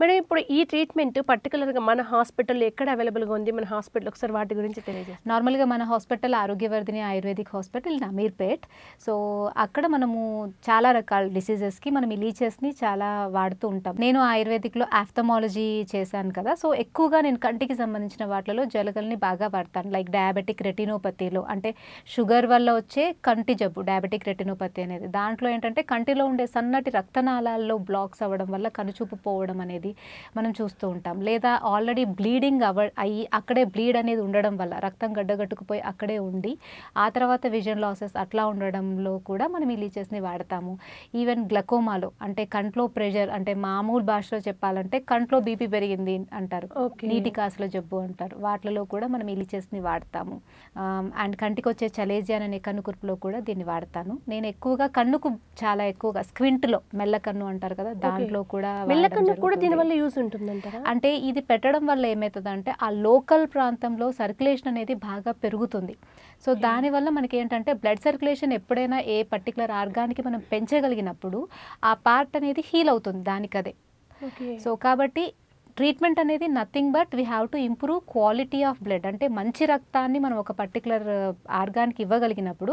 madam ఇప్పుడు ఈ treatment పర్టికులర్గా మన హాస్పిటల్ ఎక్కడ అవైలబుల్గా ఉంది మన హాస్పిటల్ ఒకసారి వాటి గురించి తెలియజేస్తాం నార్మల్గా మన hospital Arogyavardhini ayurvedic hospital Nameerpet so అక్కడ మనము చాలా రకాల డిసీజెస్కి మనం ఈ లీచెస్ని చాలా వాడుతూ ఉంటాం నేను ఆయుర్వేదిక్లో ఆఫ్థమాలజీ చేశాను కదా సో ఎక్కువగా నేను కంటికి సంబంధించిన వాటిలో జలగల్ని బాగా వాడతాను లైక్ డయాబెటిక్ రెటినోపతిలో అంటే షుగర్ వల్ల వచ్చే కంటి జబ్బు డయాబెటిక్ రెటినోపతి అనేది దాంట్లో ఏంటంటే కంటిలో ఉండే సన్నటి రక్తనాళాల్లో బ్లాక్స్ అవ్వడం వల్ల కనుచూపు పోవడం అనేది అనేది మనం చూస్తూ ఉంటాం లేదా ఆల్రెడీ బ్లీడింగ్ అవ అయ్యి అక్కడే బ్లీడ్ అనేది ఉండడం వల్ల రక్తం గడ్డగట్టుకుపోయి అక్కడే ఉండి ఆ తర్వాత విజన్ లాసెస్ అట్లా ఉండడంలో కూడా మనం ఈ లీచెస్ని వాడతాము ఈవెన్ గ్లకోమాలో అంటే కంట్లో ప్రెషర్ అంటే మామూలు భాషలో చెప్పాలంటే కంట్లో బీపీ పెరిగింది అంటారు నీటి కాసులో జబ్బు అంటారు వాటిలో కూడా మనం ఈ లీచెస్ని వాడతాము అండ్ కంటికి వచ్చే చలేజియాన్ అనే కన్నుకుర్పులో కూడా దీన్ని వాడతాను నేను ఎక్కువగా కన్నుకు చాలా ఎక్కువగా స్క్వింట్లో మెల్లకన్ను అంటారు కదా దాంట్లో కూడా మెల్లకన్ను కూడా వల్ల యూజ్ అంటే ఇది పెట్టడం వల్ల ఏమవుతుందంటే ఆ లోకల్ ప్రాంతంలో సర్క్యులేషన్ అనేది బాగా పెరుగుతుంది సో దానివల్ల మనకి ఏంటంటే బ్లడ్ సర్క్యులేషన్ ఎప్పుడైనా ఏ పర్టికులర్ ఆర్గానికి మనం పెంచగలిగినప్పుడు ఆ పార్ట్ అనేది హీల్ అవుతుంది దానికదే సో కాబట్టి ట్రీట్మెంట్ అనేది nothing but we have to improve quality of blood అంటే మంచి రక్తాన్ని మనం ఒక పర్టికులర్ uh, ఆర్గాన్కి ఇవ్వగలిగినప్పుడు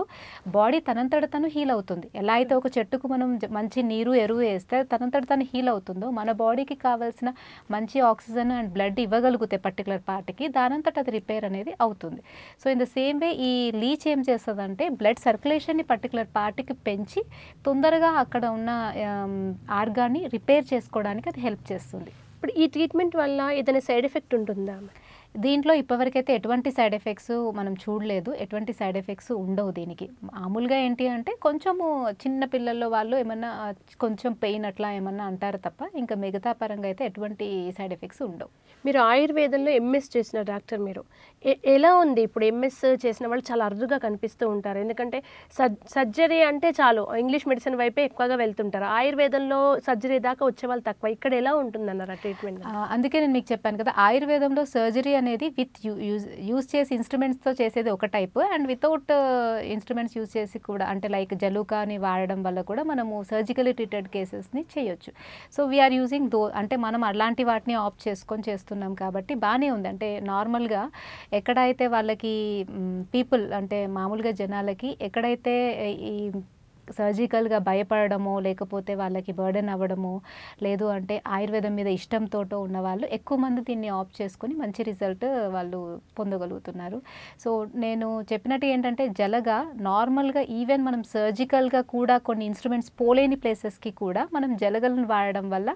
బాడీ తనంతట తను హీల్ అవుతుంది ఎలా అయితే ఒక చెట్టుకు మనం మంచి నీరు ఎరువు వేస్తే తనంతట తను హీల్ అవుతుందో మన బాడీకి కావాల్సిన మంచి ఆక్సిజన్ అండ్ బ్లడ్ ఇవ్వగలిగితే పర్టికులర్ పార్ట్కి దానంతట అది రిపేర్ అనేది అవుతుంది so in the same way ఈ లీచ్ ఏం చేస్తుందంటే బ్లడ్ సర్క్యులేషన్ని పర్టికులర్ పార్ట్కి పెంచి తొందరగా అక్కడ ఉన్న um, ఆర్గాన్ని రిపేర్ చేసుకోవడానికి అది హెల్ప్ చేస్తుంది ఇప్పుడు ఈ ట్రీట్మెంట్ వల్ల ఏదైనా సైడ్ ఎఫెక్ట్ ఉంటుందా దీంట్లో ఇప్పటివరకైతే ఎటువంటి సైడ్ ఎఫెక్ట్స్ మనం చూడలేదు ఎటువంటి సైడ్ ఎఫెక్ట్స్ ఉండవు దీనికి మామూలుగా ఏంటి అంటే కొంచెము చిన్న పిల్లల్లో వాళ్ళు ఏమన్నా కొంచెం పెయిన్ అట్లా ఏమన్నా అంటారు తప్ప ఇంకా మిగతా పరంగా అయితే ఎటువంటి సైడ్ ఎఫెక్ట్స్ ఉండవు మీరు ఆయుర్వేదంలో ఎంఎస్ చేసిన డాక్టర్ మీరు ఎలా ఉంది ఇప్పుడు ఎంఎస్ చేసిన వాళ్ళు చాలా అరుదుగా కనిపిస్తూ ఉంటారు ఎందుకంటే సర్జరీ అంటే చాలు ఇంగ్లీష్ మెడిసిన్ వైపే ఎక్కువగా వెళ్తుంటారు ఆయుర్వేదంలో సర్జరీ దాకా వచ్చే వాళ్ళు తక్కువ ఇక్కడ ఎలా ఉంటుంది అన్నారు ట్రీట్మెంట్ అందుకే నేను మీకు చెప్పాను కదా ఆయుర్వేదంలో సర్జరీ అనేది విత్ యూజ్ యూజ్ చేసి ఇన్స్ట్రుమెంట్స్తో చేసేది ఒక type and without instruments uh, use చేసి కూడా అంటే లైక్ జలుకాని వాడడం వల్ల కూడా మనము సర్జికలీ ట్రీటెడ్ కేసెస్ని చేయొచ్చు సో వీఆర్ యూజింగ్ దో అంటే మనం అలాంటి వాటిని ఆప్ చేసుకొని చేస్తున్నాం కాబట్టి బాగానే ఉంది అంటే నార్మల్గా ఎక్కడైతే వాళ్ళకి పీపుల్ అంటే మామూలుగా జనాలకి ఎక్కడైతే ఈ సర్జికల్గా భయపడడమో లేకపోతే వాళ్ళకి బర్డెన్ అవ్వడమో లేదు అంటే ఆయుర్వేదం మీద ఇష్టంతోటో ఉన్నవాళ్ళు ఎక్కువ మంది దీన్ని ఆప్ చేసుకొని మంచి రిజల్ట్ వాళ్ళు పొందగలుగుతున్నారు సో నేను చెప్పినట్టు ఏంటంటే జలగా నార్మల్గా ఈవెన్ మనం సర్జికల్గా కూడా కొన్ని ఇన్స్ట్రుమెంట్స్ పోలేని ప్లేసెస్కి కూడా మనం జలగలను వాడడం వల్ల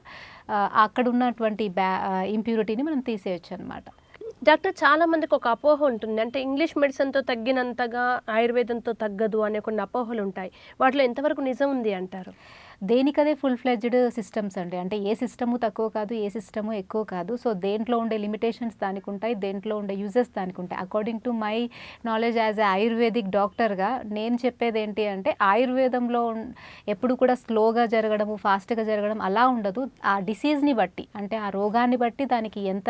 అక్కడ ఉన్నటువంటి బ్యా ఇంప్యూరిటీని మనం తీసేయచ్చు అనమాట డాక్టర్ చాలా మందికి ఒక అపోహ ఉంటుంది అంటే ఇంగ్లీష్ మెడిసిన్తో తగ్గినంతగా ఆయుర్వేదంతో తగ్గదు అనే కొన్ని అపోహలు ఉంటాయి వాటిలో ఎంతవరకు నిజం ఉంది అంటారు దేనికదే ఫుల్ ఫ్లెడ్జ్డ్ సిస్టమ్స్ అండి అంటే ఏ సిస్టము తక్కువ కాదు ఏ సిస్టము ఎక్కువ కాదు సో దేంట్లో ఉండే లిమిటేషన్స్ దానికి ఉంటాయి దేంట్లో ఉండే యూజెస్ దానికి ఉంటాయి according to my knowledge as a ayurvedic డాక్టర్గా నేను చెప్పేది ఏంటి అంటే ఆయుర్వేదంలో ఎప్పుడు కూడా స్లోగా జరగడము ఫాస్ట్గా జరగడం అలా ఉండదు ఆ డిసీజ్ని బట్టి అంటే ఆ రోగాన్ని బట్టి దానికి ఎంత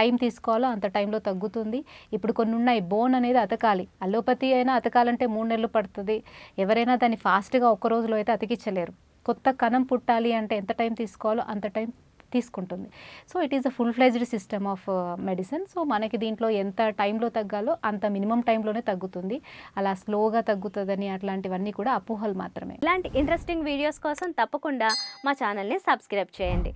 టైం తీసుకోవాలో అంత టైంలో తగ్గుతుంది ఇప్పుడు కొన్ని ఉన్నాయి బోన్ అనేది అతకాలి అలోపతి అయినా అతకాలంటే మూడు నెలలు పడుతుంది ఎవరైనా దాన్ని ఫాస్ట్గా ఒక్క రోజులో అయితే అతికించలేదు కొత్త కణం పుట్టాలి అంటే ఎంత టైం తీసుకోవాలో అంత టైం తీసుకుంటుంది so it is a full fledged system of medicine so మనకి దీంట్లో ఎంత టైంలో తగ్గాలో అంత మినిమం టైంలోనే తగ్గుతుంది అలా స్లోగా తగ్గుతుందని అట్లాంటివన్నీ కూడా అపోహలు మాత్రమే ఇలాంటి ఇంట్రెస్టింగ్ వీడియోస్ కోసం తప్పకుండా మా ఛానల్ని సబ్స్క్రైబ్ చేయండి